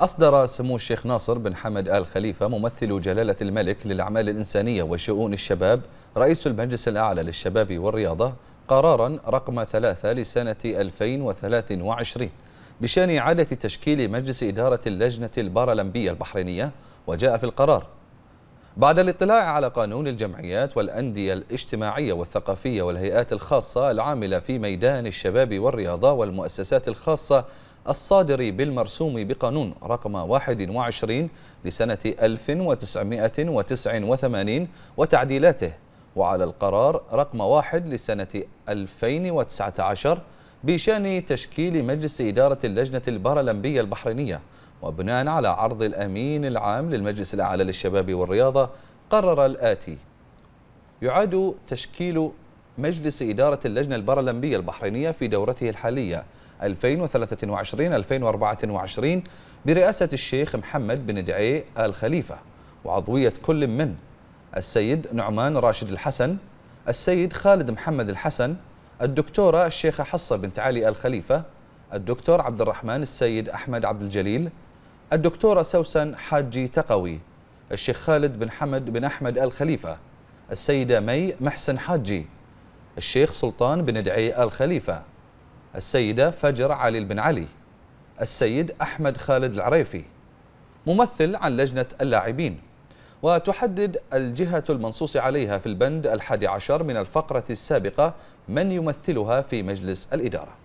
أصدر سمو الشيخ ناصر بن حمد آل خليفة ممثل جلالة الملك للأعمال الإنسانية وشؤون الشباب رئيس المجلس الأعلى للشباب والرياضة قرارا رقم ثلاثة لسنة 2023 بشأن إعادة تشكيل مجلس إدارة اللجنة البارالمبية البحرينية وجاء في القرار بعد الاطلاع على قانون الجمعيات والأندية الاجتماعية والثقافية والهيئات الخاصة العاملة في ميدان الشباب والرياضة والمؤسسات الخاصة الصادر بالمرسوم بقانون رقم 21 لسنة 1989 وتعديلاته وعلى القرار رقم 1 لسنة 2019 بشأن تشكيل مجلس إدارة اللجنة البارالمبية البحرينية وبناء على عرض الأمين العام للمجلس الأعلى للشباب والرياضة قرر الآتي يعاد تشكيل مجلس إدارة اللجنة البارالمبية البحرينية في دورته الحالية 2023-2024 برئاسة الشيخ محمد بن دعي آل خليفة وعضوية كل من السيد نعمان راشد الحسن السيد خالد محمد الحسن الدكتورة الشيخة حصة بنت علي آل خليفة الدكتور عبد الرحمن السيد أحمد عبد الجليل الدكتورة سوسن حاجي تقوي الشيخ خالد بن حمد بن أحمد آل خليفة السيدة مي محسن حاجي الشيخ سلطان بن دعي آل خليفة السيدة فجر علي بن علي السيد أحمد خالد العريفي ممثل عن لجنة اللاعبين وتحدد الجهة المنصوص عليها في البند الحادي عشر من الفقرة السابقة من يمثلها في مجلس الإدارة